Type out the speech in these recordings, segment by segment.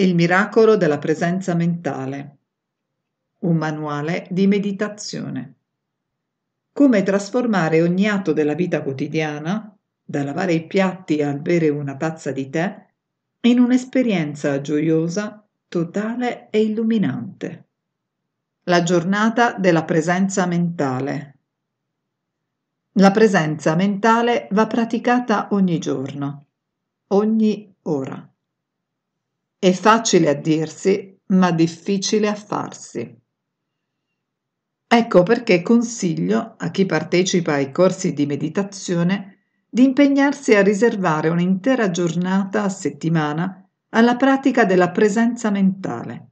Il miracolo della presenza mentale. Un manuale di meditazione. Come trasformare ogni atto della vita quotidiana, da lavare i piatti al bere una tazza di tè, in un'esperienza gioiosa, totale e illuminante. La giornata della presenza mentale. La presenza mentale va praticata ogni giorno, ogni ora. È facile a dirsi, ma difficile a farsi. Ecco perché consiglio a chi partecipa ai corsi di meditazione di impegnarsi a riservare un'intera giornata a settimana alla pratica della presenza mentale.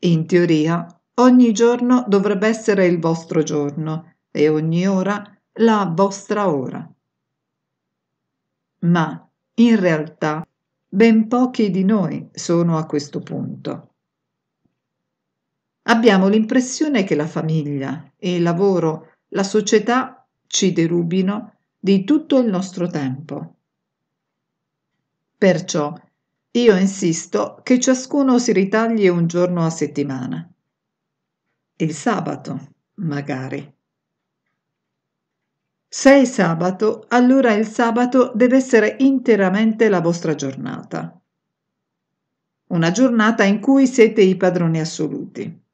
In teoria, ogni giorno dovrebbe essere il vostro giorno e ogni ora la vostra ora. Ma in realtà Ben pochi di noi sono a questo punto. Abbiamo l'impressione che la famiglia e il lavoro, la società ci derubino di tutto il nostro tempo. Perciò io insisto che ciascuno si ritagli un giorno a settimana. Il sabato, magari. Se è sabato, allora il sabato deve essere interamente la vostra giornata. Una giornata in cui siete i padroni assoluti.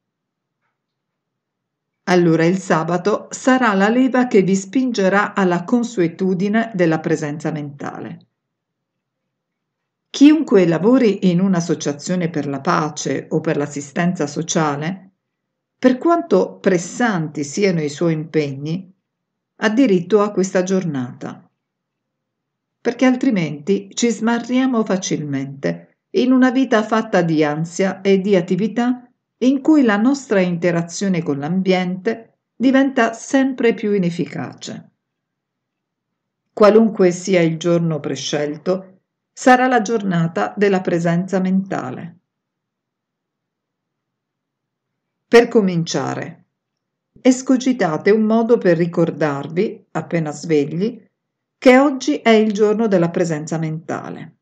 Allora il sabato sarà la leva che vi spingerà alla consuetudine della presenza mentale. Chiunque lavori in un'associazione per la pace o per l'assistenza sociale, per quanto pressanti siano i suoi impegni, ha diritto a questa giornata, perché altrimenti ci smarriamo facilmente in una vita fatta di ansia e di attività in cui la nostra interazione con l'ambiente diventa sempre più inefficace. Qualunque sia il giorno prescelto, sarà la giornata della presenza mentale. Per cominciare, escogitate un modo per ricordarvi, appena svegli, che oggi è il giorno della presenza mentale.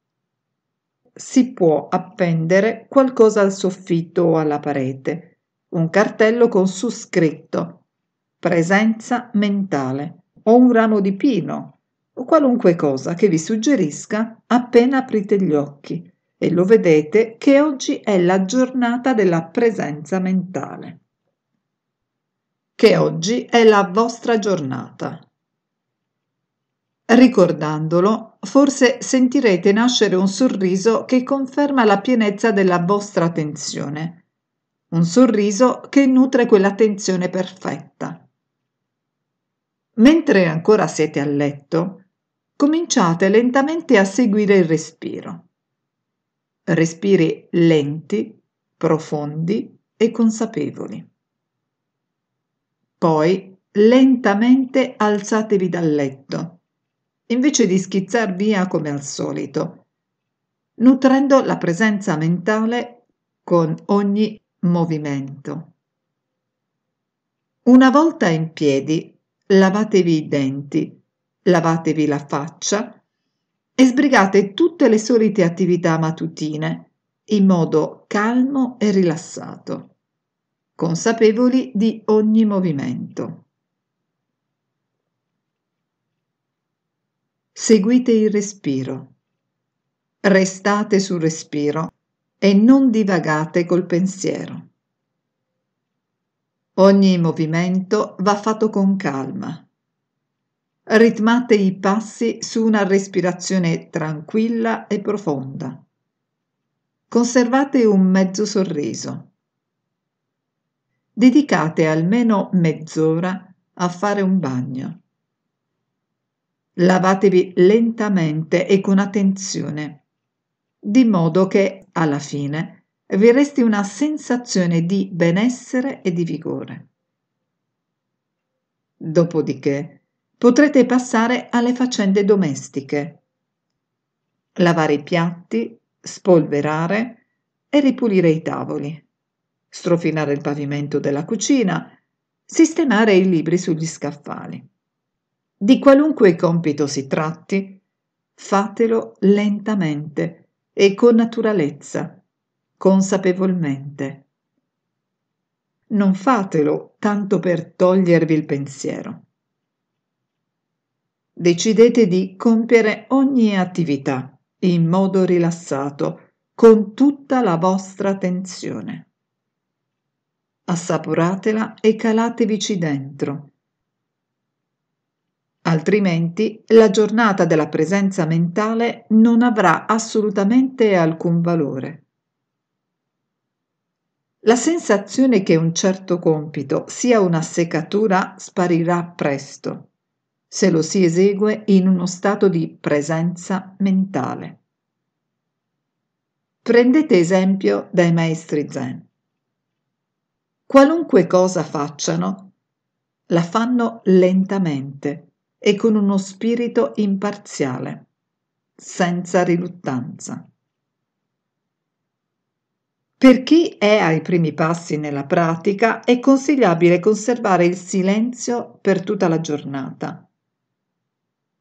Si può appendere qualcosa al soffitto o alla parete, un cartello con su scritto presenza mentale o un ramo di pino o qualunque cosa che vi suggerisca appena aprite gli occhi e lo vedete che oggi è la giornata della presenza mentale che oggi è la vostra giornata. Ricordandolo, forse sentirete nascere un sorriso che conferma la pienezza della vostra attenzione, un sorriso che nutre quell'attenzione perfetta. Mentre ancora siete a letto, cominciate lentamente a seguire il respiro. Respiri lenti, profondi e consapevoli. Poi, lentamente alzatevi dal letto, invece di schizzar via come al solito, nutrendo la presenza mentale con ogni movimento. Una volta in piedi, lavatevi i denti, lavatevi la faccia e sbrigate tutte le solite attività matutine in modo calmo e rilassato consapevoli di ogni movimento. Seguite il respiro, restate sul respiro e non divagate col pensiero. Ogni movimento va fatto con calma. Ritmate i passi su una respirazione tranquilla e profonda. Conservate un mezzo sorriso dedicate almeno mezz'ora a fare un bagno. Lavatevi lentamente e con attenzione, di modo che alla fine vi resti una sensazione di benessere e di vigore. Dopodiché potrete passare alle faccende domestiche. Lavare i piatti, spolverare e ripulire i tavoli strofinare il pavimento della cucina, sistemare i libri sugli scaffali. Di qualunque compito si tratti, fatelo lentamente e con naturalezza, consapevolmente. Non fatelo tanto per togliervi il pensiero. Decidete di compiere ogni attività in modo rilassato, con tutta la vostra attenzione assaporatela e calatevici dentro. Altrimenti la giornata della presenza mentale non avrà assolutamente alcun valore. La sensazione che un certo compito sia una seccatura sparirà presto, se lo si esegue in uno stato di presenza mentale. Prendete esempio dai maestri zen. Qualunque cosa facciano, la fanno lentamente e con uno spirito imparziale, senza riluttanza. Per chi è ai primi passi nella pratica è consigliabile conservare il silenzio per tutta la giornata.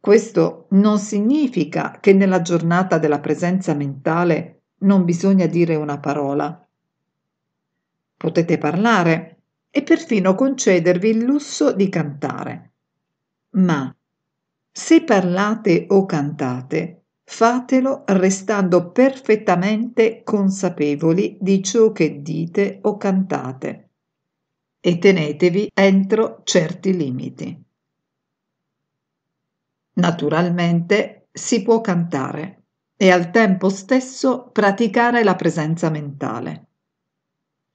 Questo non significa che nella giornata della presenza mentale non bisogna dire una parola, potete parlare e perfino concedervi il lusso di cantare. Ma se parlate o cantate, fatelo restando perfettamente consapevoli di ciò che dite o cantate e tenetevi entro certi limiti. Naturalmente si può cantare e al tempo stesso praticare la presenza mentale.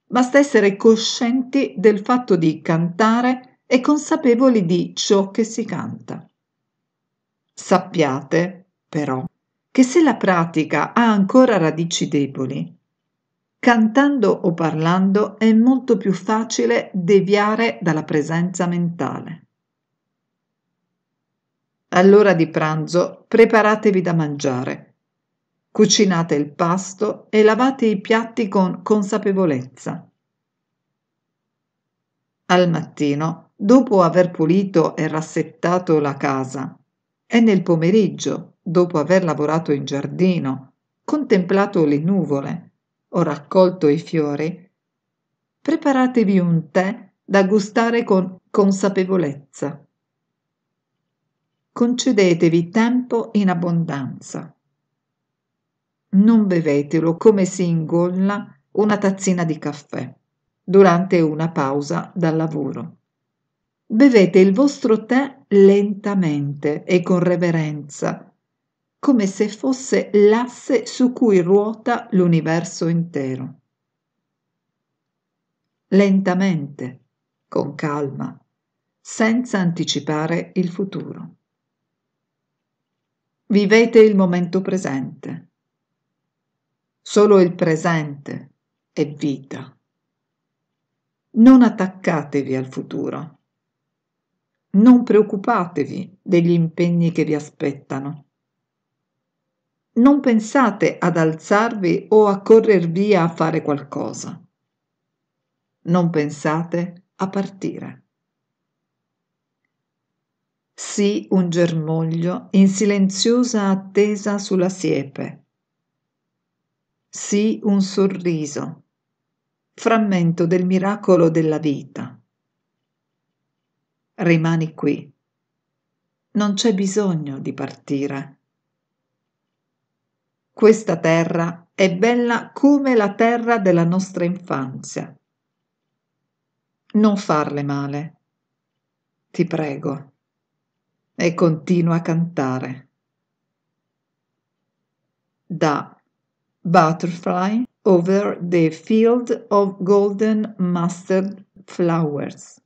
Basta essere coscienti del fatto di cantare e consapevoli di ciò che si canta. Sappiate, però, che se la pratica ha ancora radici deboli, cantando o parlando è molto più facile deviare dalla presenza mentale. All'ora di pranzo preparatevi da mangiare cucinate il pasto e lavate i piatti con consapevolezza. Al mattino, dopo aver pulito e rassettato la casa, e nel pomeriggio, dopo aver lavorato in giardino, contemplato le nuvole o raccolto i fiori, preparatevi un tè da gustare con consapevolezza. Concedetevi tempo in abbondanza non bevetelo come si ingolla una tazzina di caffè durante una pausa dal lavoro. Bevete il vostro tè lentamente e con reverenza, come se fosse l'asse su cui ruota l'universo intero. Lentamente, con calma, senza anticipare il futuro. Vivete il momento presente Solo il presente è vita. Non attaccatevi al futuro. Non preoccupatevi degli impegni che vi aspettano. Non pensate ad alzarvi o a correr via a fare qualcosa. Non pensate a partire. Sii un germoglio in silenziosa attesa sulla siepe sì un sorriso, frammento del miracolo della vita. Rimani qui, non c'è bisogno di partire. Questa terra è bella come la terra della nostra infanzia. Non farle male, ti prego, e continua a cantare. Da Butterfly over the field of golden mustard flowers.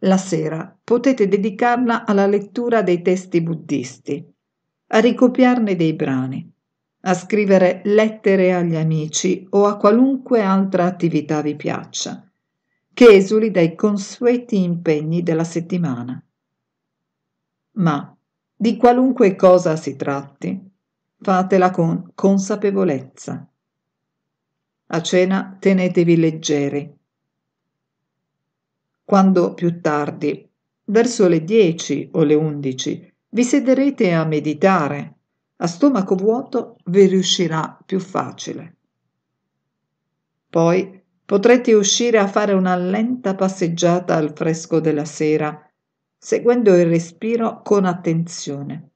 La sera potete dedicarla alla lettura dei testi buddisti, a ricopiarne dei brani, a scrivere lettere agli amici o a qualunque altra attività vi piaccia, che esuli dai consueti impegni della settimana. Ma di qualunque cosa si tratti, Fatela con consapevolezza. A cena tenetevi leggeri. Quando più tardi, verso le 10 o le 11, vi sederete a meditare, a stomaco vuoto vi riuscirà più facile. Poi potrete uscire a fare una lenta passeggiata al fresco della sera, seguendo il respiro con attenzione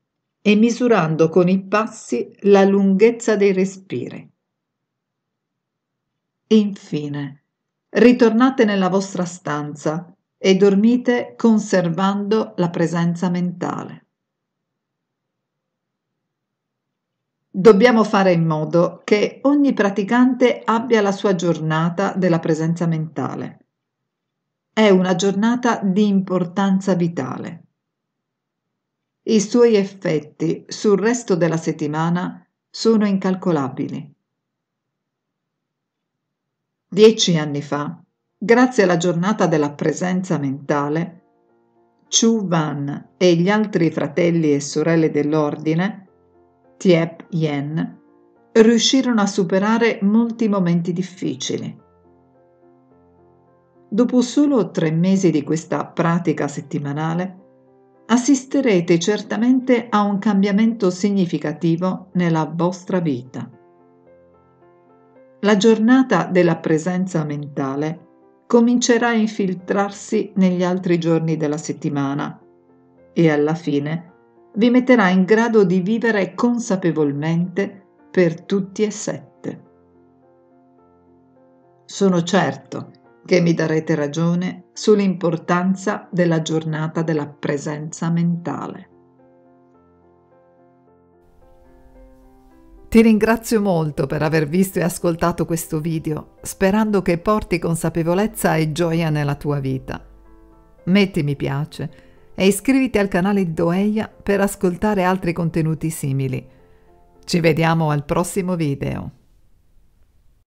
e misurando con i passi la lunghezza dei respiri. Infine, ritornate nella vostra stanza e dormite conservando la presenza mentale. Dobbiamo fare in modo che ogni praticante abbia la sua giornata della presenza mentale. È una giornata di importanza vitale. I suoi effetti sul resto della settimana sono incalcolabili. Dieci anni fa, grazie alla giornata della presenza mentale, Chu Van e gli altri fratelli e sorelle dell'ordine, Tiep Yen, riuscirono a superare molti momenti difficili. Dopo solo tre mesi di questa pratica settimanale, assisterete certamente a un cambiamento significativo nella vostra vita. La giornata della presenza mentale comincerà a infiltrarsi negli altri giorni della settimana e alla fine vi metterà in grado di vivere consapevolmente per tutti e sette. Sono certo che mi darete ragione sull'importanza della giornata della presenza mentale. Ti ringrazio molto per aver visto e ascoltato questo video, sperando che porti consapevolezza e gioia nella tua vita. Metti mi piace e iscriviti al canale di Doeia per ascoltare altri contenuti simili. Ci vediamo al prossimo video.